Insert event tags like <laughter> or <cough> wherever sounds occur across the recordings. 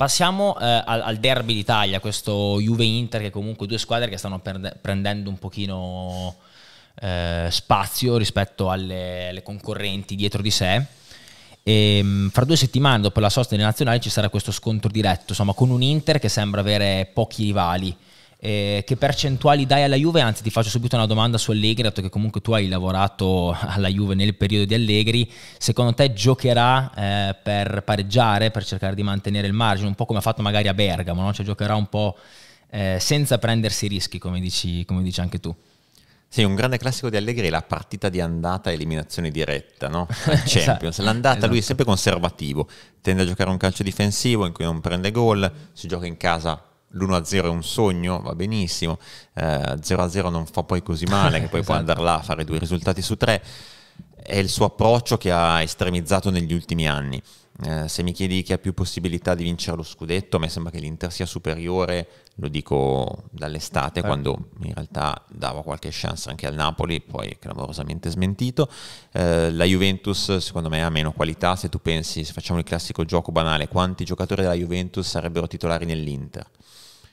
Passiamo eh, al, al, derby d'Italia, questo Juve-Inter che comunque due squadre che stanno perde- prendendo un pochino eh, spazio rispetto alle, alle, concorrenti dietro di sé. E, ehm, fra due settimane dopo la sosta delle nazionali ci sarà questo scontro diretto, insomma con un Inter che sembra avere pochi rivali. Eh, che percentuali dai alla Juve? Anzi, ti faccio subito una domanda su Allegri, dato che comunque tu hai lavorato <laughs> alla Juve nel periodo di Allegri. Secondo te giocherà eh, per pareggiare, per cercare di mantenere il margine, un po' come ha fatto magari a Bergamo, no? cioè giocherà un po' eh, senza prendersi rischi, come dici, come dici anche tu. Sì, un grande classico di Allegri è la partita di andata eliminazione diretta, no? <laughs> Al Champions. esatto. L'andata esatto. lui è esatto. sempre conservativo, tende a giocare un calcio difensivo in cui non prende gol, si gioca in casa l'1-0 è un sogno, va benissimo, eh, 0-0 non fa poi così male, <laughs> che poi esatto. può andare là a fare due risultati su tre, è il suo approccio che ha estremizzato negli ultimi anni. Eh, se mi chiedi chi ha più possibilità di vincere lo scudetto, a me sembra che l'Inter sia superiore, lo dico dall'estate, eh. quando in realtà dava qualche chance anche al Napoli, poi clamorosamente smentito. Eh, la Juventus secondo me ha meno qualità, se tu pensi, se facciamo il classico gioco banale, quanti giocatori della Juventus sarebbero titolari nell'Inter?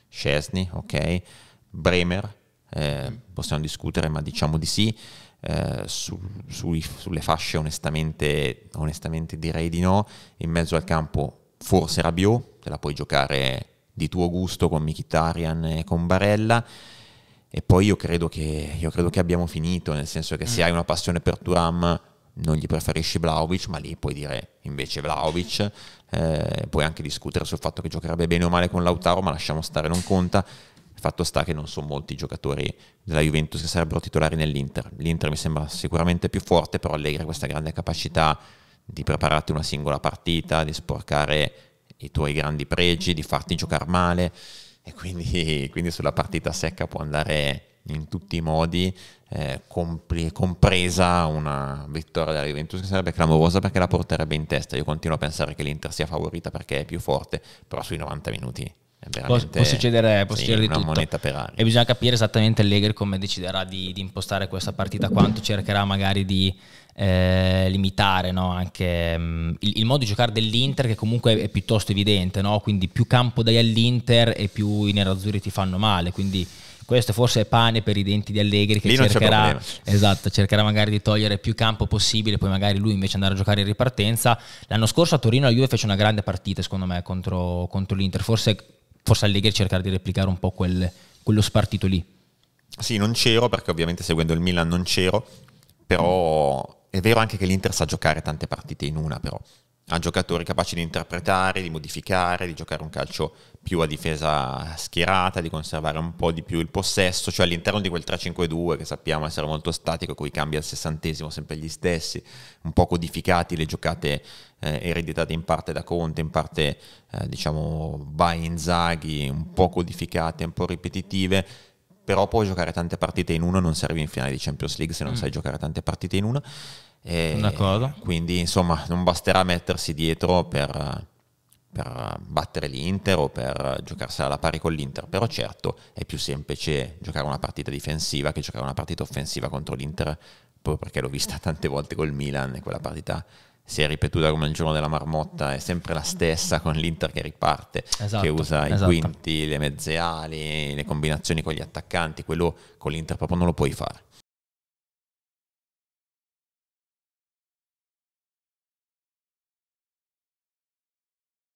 Scesni, ok, Bremer, eh, mm. possiamo discutere ma diciamo di sì. Eh, su, sui, sulle fasce onestamente, onestamente direi di no, in mezzo al campo forse Rabiot, te la puoi giocare di tuo gusto con Mkhitaryan e con Barella, e poi io credo, che, io credo che, abbiamo finito, nel senso che se mm. hai una passione per Turam non gli preferisci Vlaovic, ma lì puoi dire invece Vlaovic, eh, puoi anche discutere sul fatto che giocherebbe bene o male con Lautaro, ma lasciamo stare, non conta. Fatto sta che non sono molti i giocatori della Juventus che sarebbero titolari nell'Inter. L'Inter mi sembra sicuramente più forte, però Allegri ha questa grande capacità di prepararti una singola partita, di sporcare i tuoi grandi pregi, di farti giocare male e quindi, <laughs> quindi sulla partita secca può andare in tutti i modi, eh, compl- compresa una vittoria della Juventus che sarebbe clamorosa perché la porterebbe in testa. Io continuo a pensare che l'Inter sia favorita perché è più forte, però sui 90 minuti Può, può, succedere, può sì, succedere di tutto. per anni. E bisogna capire esattamente Allegri come deciderà di, di, impostare questa partita, quanto cercherà magari di eh, limitare no? anche mh, mm, il, il, modo di giocare dell'Inter, che comunque è, è piuttosto evidente. No? Quindi più campo dai all'Inter e più i nerazzurri ti fanno male. Quindi questo forse è pane per i denti di Allegri che cercherà, esatto, cercherà, magari di togliere più campo possibile, poi magari lui invece andare a giocare in ripartenza. L'anno scorso a Torino la Juve fece una grande partita secondo me contro, contro l'Inter, forse forse Allegri cercare di replicare un po' quel, quello spartito lì. Sì, non c'ero perché ovviamente seguendo il Milan non c'ero, però è vero anche che l'Inter sa giocare tante partite in una, però a giocatori capaci di interpretare, di modificare, di giocare un calcio più a difesa schierata, di conservare un po' di più il possesso, cioè all'interno di quel 3-5-2 che sappiamo essere molto statico, cui cambia al sessantesimo sempre gli stessi, un po' codificati le giocate eh, ereditate in parte da Conte, in parte eh, diciamo by Inzaghi, un po' codificate, un po' ripetitive, però puoi giocare tante partite in una, non servi in finale di Champions League se non mm. sai giocare tante partite in una. E eh, D'accordo. Quindi insomma non basterà mettersi dietro per, per battere l'Inter o per giocarsi alla pari con l'Inter, però certo è più semplice giocare una partita difensiva che giocare una partita offensiva contro l'Inter, proprio perché l'ho vista <laughs> tante volte col Milan e quella partita si è ripetuta come il giorno della marmotta, è sempre la stessa con l'Inter che riparte, esatto, che usa esatto. i quinti, le mezze ali, le combinazioni con gli attaccanti, quello con l'Inter proprio non lo puoi fare.